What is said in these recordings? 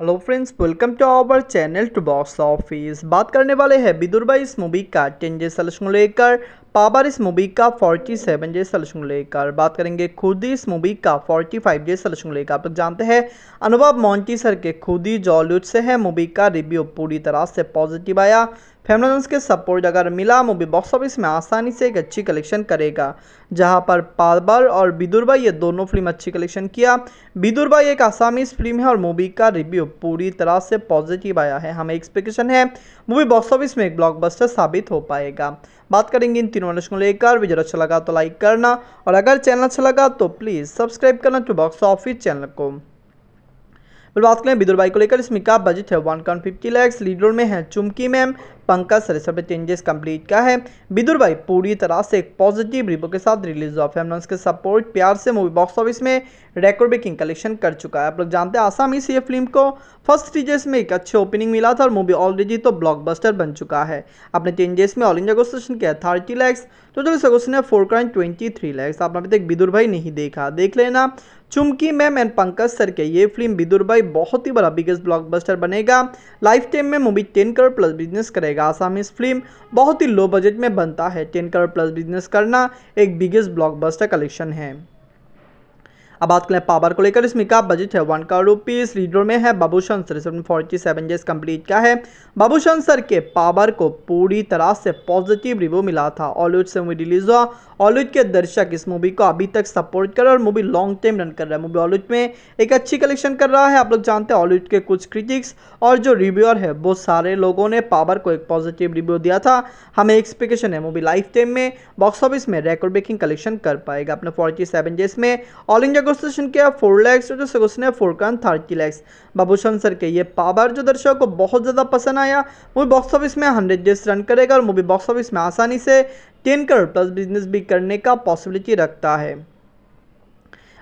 hello friends welcome to our channel to box office बात करने वाले हैं बिदुर भाई इस मूवी का चेंजेस को लेकर पावर इस मूवी का 47 जे सलूशन लेकर बात करेंगे खुद ही इस मूवी का 45 जे सलूशन लेकर आप लोग जानते हैं अनुभव मॉन्टी सर के खुद ही जॉलीवुड से है मूवी का रिव्यू पूरी तरह से पॉजिटिव आया फेमरन्स के सपोर्ट अगर मिला मूवी बॉक्स ऑफिस में आसानी से एक अच्छी कलेक्शन करेगा जहां पर पावर और बिदुरबा ये दोनों फिल्म अच्छी कलेक्शन किया बिदुरबा एक आसामीज फिल्म है और मूवी का रिव्यू पूरी तरह से पॉजिटिव आया है हमें एक्सपेक्टेशन है मूवी बॉक्स ऑफिस में एक ब्लॉकबस्टर साबित हो पाएगा बात करेंगे इन नॉलेज को लेकर वीडियो अच्छा लगा तो लाइक करना और अगर चैनल अच्छा लगा तो प्लीज़ सब्सक्राइब करना टू बॉक्स ऑफिस चैनल को बात करें बिदुर भाई को लेकर इसमें का बजट है one crore fifty lakhs lead role में है चुमकी मैम पंकज सरेसर पे चेंजेस कंप्लीट का है बिदुर भाई पूरी तरह से एक पॉजिटिव रिव्यू के साथ रिलीज हुआ फिल्म के सपोर्ट प्यार से मूवी बॉक्स ऑफिस में रेकॉर्ड ब्रेकिंग कलेक्शन कर चुका है आप लोग जानते हैं आसामी से ये फिल्म को फर्स्ट टीजर्स में एक अच्छे ओपनिंग मिला था और मूवी ऑलरेडी तो ब्लॉकबस्टर बन चुका है अपने चेंजेस में ऑल इंडिया गोस्टेशन के थर्टी लैक्स टोटल सगोशन है four crore twenty three lakhs आपने अभी तक बिदुर भाई नहीं देखा देख लेना Chumki ma'am and Pankaj sir के ये फिल्म बिदुर भाई बहुत ही बड़ा बिगेस्ट ब्लॉकबस्टर बनेगा लाइफ टाइम में movie ten crore plus business करेगा आसाम इस फिल्म बहुत ही लो बजट में बनता है टेन करोड़ प्लस बिजनेस करना एक बिगेस्ट ब्लॉकबस्टर कलेक्शन है अब बात करें पावर को लेकर इसमें का बजट है वन करोड़ रुपीस रीडर में है Babushan sir forty seven days complete का है बाबूशन सर के पावर को पूरी तरह से पॉजिटिव रिव्यू मिला था ऑलवुड से मूवी रिलीज हुआ ऑलवुड के दर्शक इस मूवी को अभी तक सपोर्ट कर रहे और मूवी लॉन्ग टाइम रन कर रहा है मूवी ऑलवुड में एक अच्छी कलेक्शन कर रहा है आप लोग जानते हैं ऑलवुड के कुछ क्रिटिक्स और जो रिव्यूअर है वो सारे लोगों ने पावर को एक पॉजिटिव रिव्यू दिया था हमें एक्सपेक्टेशन है मूवी लाइफ टाइम में बॉक्स ऑफिस में रेकॉर्ड ब्रेकिंग कलेक्शन कर पाएगा अपने फोर्टी सेवन डेज में ऑल इंडिया क्वेश्चन किया फोर लैक्स और जो क्वेश्चन है four crore thirty lakhs Babushan sir के ये पावर जो दर्शकों को बहुत ज़्यादा पसंद आया मूवी बॉक्स ऑफिस में हंड्रेड डेज रन करेगा और मूवी बॉक्स ऑफिस में आसानी से टेन करोड़ प्लस बिजनेस भी करने का पॉसिबिलिटी रखता है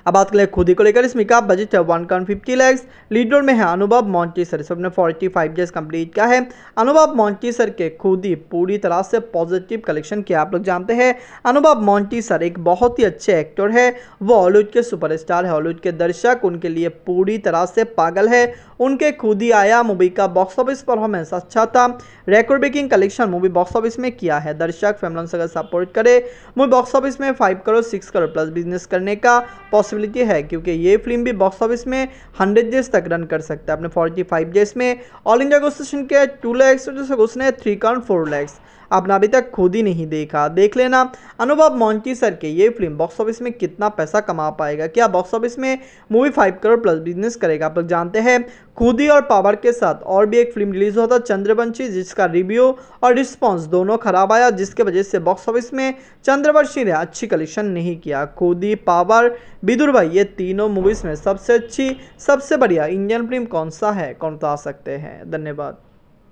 अब बात करें खुदी को लेकर इसमें का बजट है one crore fifty lakhs lead role में है अनुभव मोन्टी सर सबने फोर्टी फाइव डेज कम्प्लीट किया है अनुभव मॉन्टी सर के खुदी पूरी तरह से पॉजिटिव कलेक्शन किया आप लोग जानते हैं अनुभव मॉन्टी सर एक बहुत ही अच्छे एक्टर है वो हॉलीवुड के सुपरस्टार है हॉलीवुड के दर्शक उनके लिए पूरी तरह से पागल है उनके खुद ही आया मूवी का बॉक्स ऑफिस परफॉर्मेंस अच्छा था record breaking collection movie box office में किया है दर्शक फैमलन सपोर्ट करे मूवी बॉक्स ऑफिस में five crore six crore plus business करने का पॉसिबल पॉसिबिलिटी है क्योंकि ये फिल्म भी बॉक्स ऑफिस में हंड्रेड डेज तक रन कर सकता है अपने फोर्टी फाइव डेज में ऑल इंडिया घोषण के टू लैक्स और जैसे उसने थ्री कॉन्ट फोर लैक्स आपने अभी तक खुद ही नहीं देखा देख लेना अनुभव मॉन्टी सर के ये फिल्म बॉक्स ऑफिस में कितना पैसा कमा पाएगा क्या बॉक्स ऑफिस में movie five crore plus business करेगा आप लोग जानते हैं खुदी और पावर के साथ और भी एक फिल्म रिलीज हुआ था चंद्रवंशी जिसका रिव्यू और रिस्पांस दोनों खराब आया जिसके वजह से बॉक्स ऑफिस में चंद्रवंशी ने अच्छी कलेक्शन नहीं किया खुदी पावर विदु विदुर भाई ये तीनों मूवीज़ में सबसे अच्छी सबसे बढ़िया इंडियन फिल्म कौन सा है कौन बता सकते हैं धन्यवाद